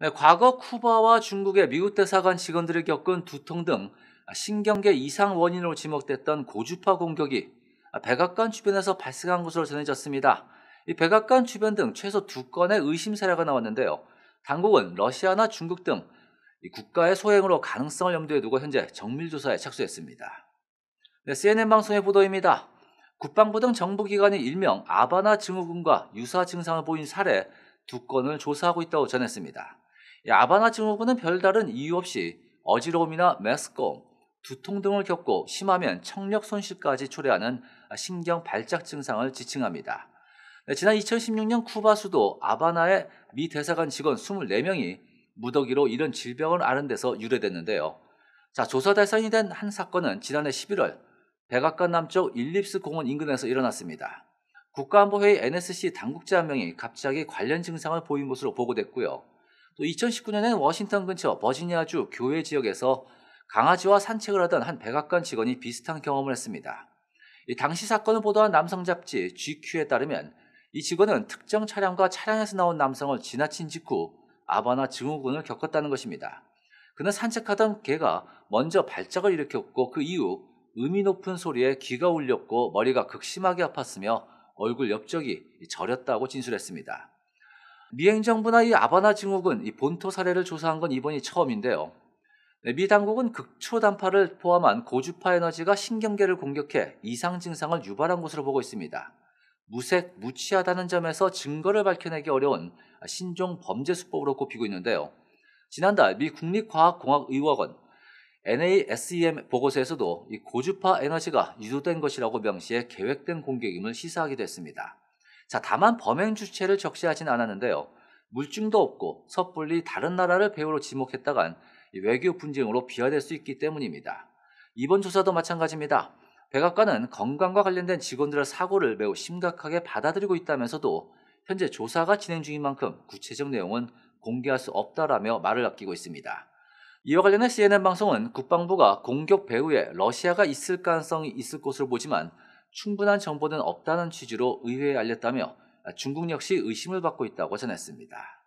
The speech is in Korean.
네, 과거 쿠바와 중국의 미국 대사관 직원들이 겪은 두통 등 신경계 이상 원인으로 지목됐던 고주파 공격이 백악관 주변에서 발생한 것으로 전해졌습니다. 이 백악관 주변 등 최소 두 건의 의심 사례가 나왔는데요. 당국은 러시아나 중국 등 국가의 소행으로 가능성을 염두에 두고 현재 정밀 조사에 착수했습니다. 네, CNN 방송의 보도입니다. 국방부 등 정부기관이 일명 아바나 증후군과 유사 증상을 보인 사례 두 건을 조사하고 있다고 전했습니다. 아바나 증후군은 별다른 이유 없이 어지러움이나 메스꺼움, 두통 등을 겪고 심하면 청력 손실까지 초래하는 신경 발작 증상을 지칭합니다. 네, 지난 2016년 쿠바 수도 아바나의 미 대사관 직원 24명이 무더기로 이런 질병을 앓은 데서 유래됐는데요. 자, 조사 대상이 된 한 사건은 지난해 11월 백악관 남쪽 일립스 공원 인근에서 일어났습니다. 국가안보회의 NSC 당국자 한 명이 갑자기 관련 증상을 보인 것으로 보고됐고요. 또2 0 1 9년에는 워싱턴 근처 버지니아주 교외 지역에서 강아지와 산책을 하던 한 백악관 직원이 비슷한 경험을 했습니다. 당시 사건을 보도한 남성 잡지 GQ에 따르면 이 직원은 특정 차량과 차량에서 나온 남성을 지나친 직후 아바나 증후군을 겪었다는 것입니다. 그는 산책하던 개가 먼저 발작을 일으켰고 그 이후 음이 높은 소리에 귀가 울렸고 머리가 극심하게 아팠으며 얼굴 옆쪽이 저렸다고 진술했습니다. 미 행정부나 이 아바나 증후군, 이 본토 사례를 조사한 건 이번이 처음인데요. 네, 미 당국은 극초 단파를 포함한 고주파 에너지가 신경계를 공격해 이상 증상을 유발한 것으로 보고 있습니다. 무색, 무취하다는 점에서 증거를 밝혀내기 어려운 신종 범죄 수법으로 꼽히고 있는데요. 지난달 미 국립과학공학의학원 NASEM 보고서에서도 이 고주파 에너지가 유도된 것이라고 명시해 계획된 공격임을 시사하기도 했습니다. 자, 다만 범행 주체를 적시하진 않았는데요. 물증도 없고 섣불리 다른 나라를 배우로 지목했다간 외교 분쟁으로 비화될 수 있기 때문입니다. 이번 조사도 마찬가지입니다. 백악관은 건강과 관련된 직원들의 사고를 매우 심각하게 받아들이고 있다면서도 현재 조사가 진행 중인 만큼 구체적 내용은 공개할 수 없다라며 말을 아끼고 있습니다. 이와 관련해 CNN 방송은 국방부가 공격 배후에 러시아가 있을 가능성이 있을 것으로 보지만 충분한 정보는 없다는 취지로 의회에 알렸다며 중국 역시 의심을 받고 있다고 전했습니다.